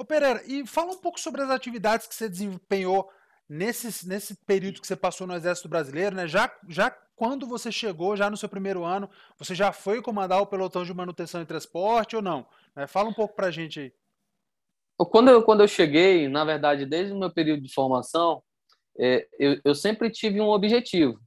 Ô Pereira, e fala um pouco sobre as atividades que você desempenhou nesse, nesse período que você passou no Exército Brasileiro, né? Já, já quando você chegou, já no seu primeiro ano, você já foi comandar o pelotão de manutenção e transporte ou não? É, fala um pouco pra gente aí. Quando eu, quando eu cheguei, na verdade, desde o meu período de formação, é, eu, eu sempre tive um objetivo.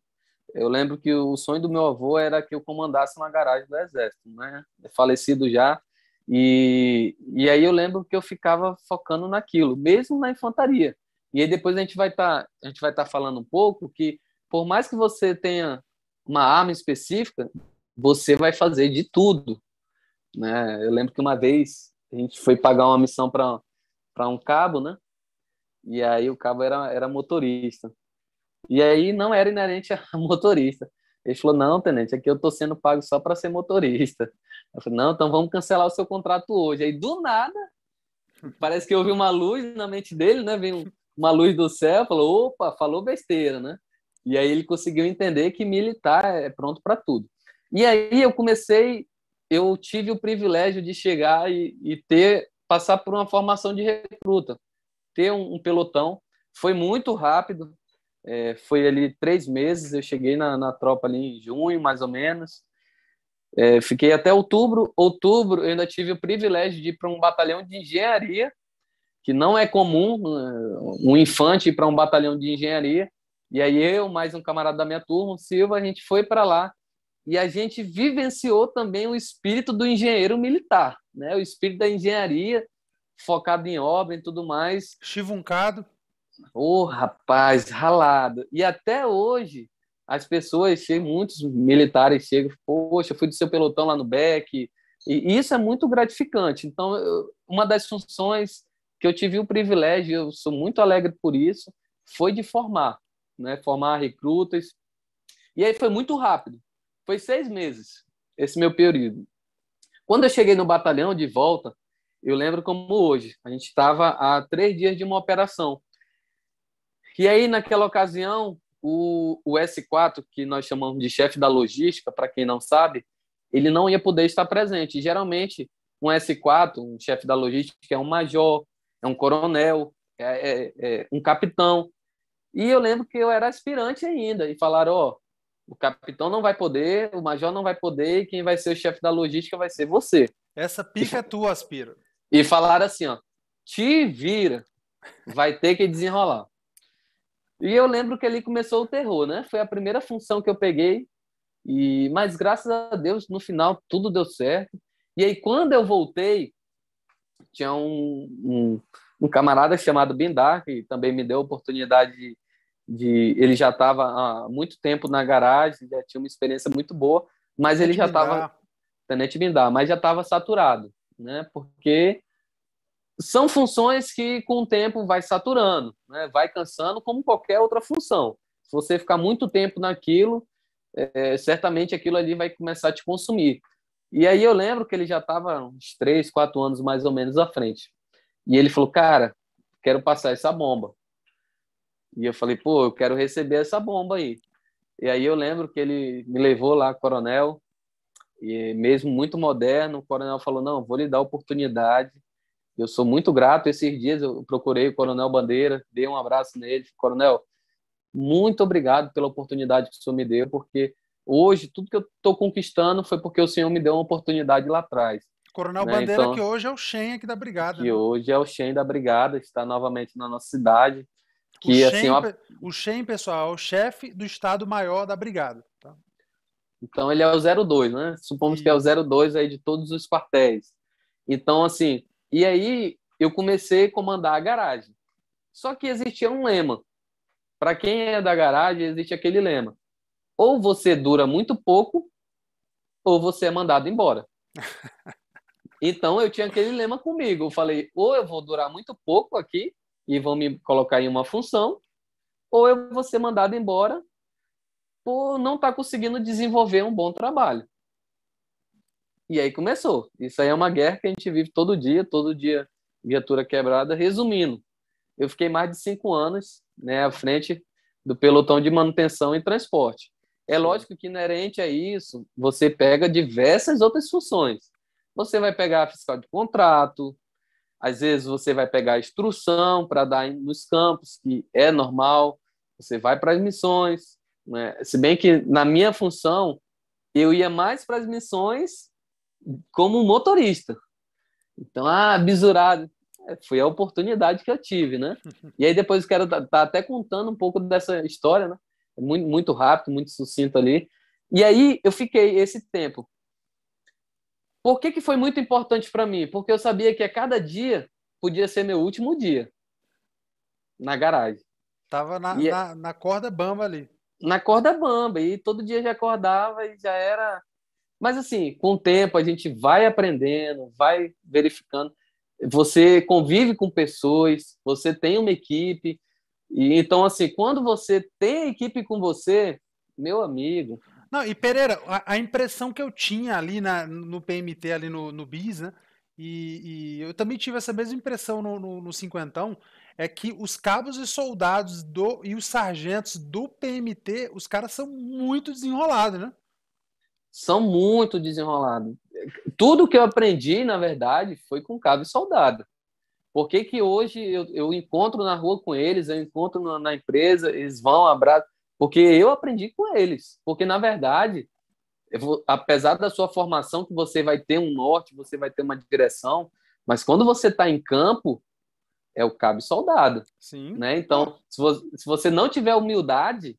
Eu lembro que o sonho do meu avô era que eu comandasse uma garagem do Exército, né? É falecido já, e, e aí eu lembro que eu ficava focando naquilo, mesmo na infantaria. E aí depois a gente vai estar tá, a gente vai estar tá falando um pouco que por mais que você tenha uma arma específica, você vai fazer de tudo, né? Eu lembro que uma vez a gente foi pagar uma missão para para um cabo, né? E aí o cabo era era motorista. E aí não era inerente a motorista. Ele falou: "Não, tenente, aqui eu tô sendo pago só para ser motorista". Eu falei, não, então vamos cancelar o seu contrato hoje. Aí, do nada, parece que houve uma luz na mente dele, né? Vem uma luz do céu, falou, opa, falou besteira, né? E aí ele conseguiu entender que militar é pronto para tudo. E aí eu comecei, eu tive o privilégio de chegar e, e ter, passar por uma formação de recruta, ter um, um pelotão. Foi muito rápido, é, foi ali três meses, eu cheguei na, na tropa ali em junho, mais ou menos. É, fiquei até outubro. Outubro eu ainda tive o privilégio de ir para um batalhão de engenharia, que não é comum é, um infante ir para um batalhão de engenharia. E aí eu, mais um camarada da minha turma, o Silva, a gente foi para lá e a gente vivenciou também o espírito do engenheiro militar, né? O espírito da engenharia focado em obra e tudo mais. Chivuncado. Ô, oh, rapaz, ralado. E até hoje as pessoas, chegam, muitos militares chegam, poxa, fui do seu pelotão lá no BEC, e isso é muito gratificante. Então, eu, uma das funções que eu tive o privilégio, eu sou muito alegre por isso, foi de formar, né? formar recrutas. E aí foi muito rápido, foi seis meses esse meu período. Quando eu cheguei no batalhão de volta, eu lembro como hoje, a gente estava há três dias de uma operação. E aí, naquela ocasião, o, o S4, que nós chamamos de chefe da logística, para quem não sabe, ele não ia poder estar presente. geralmente, um S4, um chefe da logística, é um major, é um coronel, é, é, é um capitão. E eu lembro que eu era aspirante ainda, e falaram: ó, oh, o capitão não vai poder, o major não vai poder, e quem vai ser o chefe da logística vai ser você. Essa pica é tua, Aspira. E falaram assim, ó, te vira, vai ter que desenrolar. E eu lembro que ali começou o terror, né? Foi a primeira função que eu peguei. E mas graças a Deus no final tudo deu certo. E aí quando eu voltei tinha um, um, um camarada chamado Bindar que também me deu a oportunidade de, de ele já estava há muito tempo na garagem, já tinha uma experiência muito boa, mas Tenente ele já estava Tenente Bindar, mas já estava saturado, né? Porque são funções que com o tempo vai saturando, né? vai cansando, como qualquer outra função. Se você ficar muito tempo naquilo, é, certamente aquilo ali vai começar a te consumir. E aí eu lembro que ele já estava uns três, quatro anos mais ou menos à frente. E ele falou, cara, quero passar essa bomba. E eu falei, pô, eu quero receber essa bomba aí. E aí eu lembro que ele me levou lá, coronel, e mesmo muito moderno, o coronel falou, não, vou lhe dar oportunidade eu sou muito grato. Esses dias eu procurei o Coronel Bandeira, dei um abraço nele. Coronel, muito obrigado pela oportunidade que o senhor me deu, porque hoje tudo que eu estou conquistando foi porque o senhor me deu uma oportunidade lá atrás. Coronel né? Bandeira, então, que hoje é o Shen aqui da Brigada. Que né? hoje é o Shen da Brigada, está novamente na nossa cidade. Que, o, assim, uma... o Shen, pessoal, é o chefe do Estado-Maior da Brigada. Tá? Então ele é o 02, né? Supomos Isso. que é o 02 aí de todos os quartéis. Então, assim, e aí eu comecei a comandar a garagem. Só que existia um lema. Para quem é da garagem, existe aquele lema. Ou você dura muito pouco, ou você é mandado embora. Então eu tinha aquele lema comigo. Eu falei, ou eu vou durar muito pouco aqui e vão me colocar em uma função, ou eu vou ser mandado embora por não estar tá conseguindo desenvolver um bom trabalho. E aí começou. Isso aí é uma guerra que a gente vive todo dia, todo dia viatura quebrada. Resumindo, eu fiquei mais de cinco anos né, à frente do pelotão de manutenção e transporte. É lógico que inerente a isso, você pega diversas outras funções. Você vai pegar a fiscal de contrato, às vezes você vai pegar a instrução para dar nos campos, que é normal, você vai para as missões. Né? Se bem que na minha função, eu ia mais para as missões como motorista. Então, ah, bisurado. É, foi a oportunidade que eu tive, né? E aí depois eu quero tá, tá até contando um pouco dessa história, né? É muito, muito rápido, muito sucinto ali. E aí eu fiquei esse tempo. Por que, que foi muito importante para mim? Porque eu sabia que a cada dia podia ser meu último dia na garagem. Tava na, e, é na, na corda bamba ali. Na corda bamba. E todo dia já acordava e já era mas assim, com o tempo a gente vai aprendendo, vai verificando. Você convive com pessoas, você tem uma equipe. E então assim, quando você tem a equipe com você, meu amigo. Não, e Pereira, a, a impressão que eu tinha ali na, no PMT, ali no, no BIS, né? E, e, eu também tive essa mesma impressão no, no, no cinquentão, é que os cabos e soldados do, e os sargentos do PMT, os caras são muito desenrolados, né? são muito desenrolados. Tudo que eu aprendi, na verdade, foi com cabo e soldado. Por que, que hoje eu, eu encontro na rua com eles, eu encontro na, na empresa, eles vão, abraço, porque eu aprendi com eles. Porque, na verdade, vou, apesar da sua formação, que você vai ter um norte, você vai ter uma direção, mas quando você está em campo, é o cabo e soldado. Sim. Né? Então, se você, se você não tiver humildade,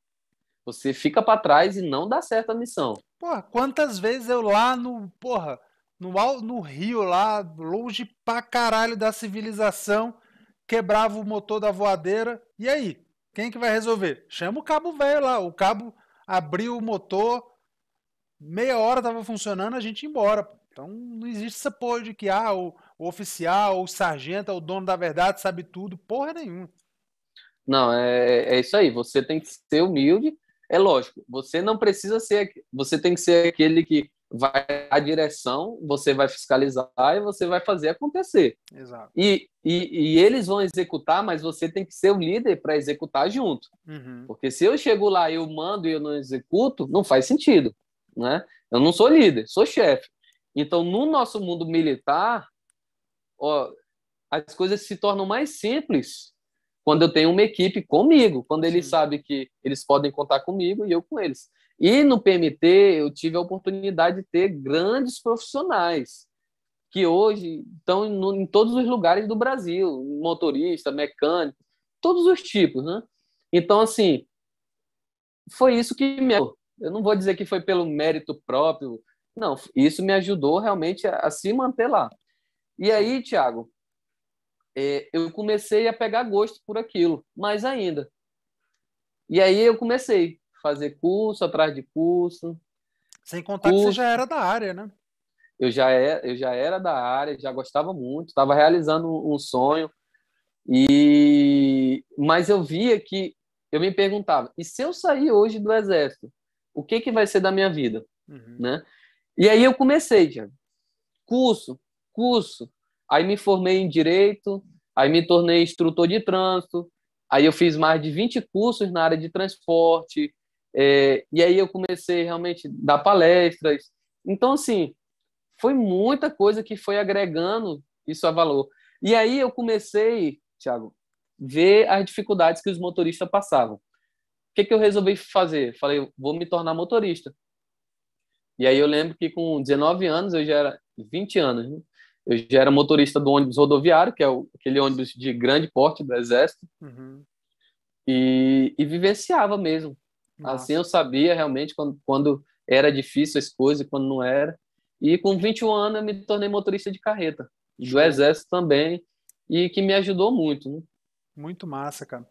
você fica para trás e não dá certo a missão. Porra, quantas vezes eu lá no. Porra, no, no Rio, lá, longe pra caralho da civilização, quebrava o motor da voadeira. E aí? Quem que vai resolver? Chama o cabo velho lá. O cabo abriu o motor, meia hora tava funcionando, a gente ia embora. Então não existe essa porra de que ah, o, o oficial, o sargento, é o dono da verdade, sabe tudo, porra nenhuma. Não, é, é isso aí. Você tem que ser humilde é lógico, você não precisa ser, você tem que ser aquele que vai a direção, você vai fiscalizar e você vai fazer acontecer. Exato. E, e, e eles vão executar, mas você tem que ser o líder para executar junto. Uhum. Porque se eu chego lá, eu mando e eu não executo, não faz sentido. Né? Eu não sou líder, sou chefe. Então, no nosso mundo militar, ó, as coisas se tornam mais simples quando eu tenho uma equipe comigo, quando ele sabem sabe que eles podem contar comigo e eu com eles. E no PMT eu tive a oportunidade de ter grandes profissionais que hoje estão em, todos os lugares do Brasil, motorista, mecânico, todos os tipos, né? Então assim, foi isso que me eu não vou dizer que foi pelo mérito próprio, não, isso me ajudou realmente a, a se manter lá. E aí, Tiago, é, eu comecei a pegar gosto por aquilo, mais ainda. E aí eu comecei a fazer curso atrás de curso. Sem contar curso. que você já era da área, né? Eu já, era, é, eu já era da área, já gostava muito, estava realizando um sonho. E mas eu via que eu me perguntava, e se eu sair hoje do exército, o que que vai ser da minha vida, uhum. né? E aí eu comecei, já. curso, curso, Aí me formei em direito, aí me tornei instrutor de trânsito, aí eu fiz mais de 20 cursos na área de transporte, é, e aí eu comecei realmente a dar palestras. Então, assim, foi muita coisa que foi agregando isso a valor. E aí eu comecei, Thiago, ver as dificuldades que os motoristas passavam. O que, que eu resolvi fazer? Falei, vou me tornar motorista. E aí eu lembro que com 19 anos, eu já era 20 anos, né? Eu já era motorista do ônibus rodoviário, que é o, aquele ônibus de grande porte do Exército, uhum. e, e, vivenciava mesmo. Nossa. Assim eu sabia realmente quando, quando era difícil as coisas e quando não era. E com 21 anos eu me tornei motorista de carreta, do Exército também, e que me ajudou muito. Né? Muito massa, cara.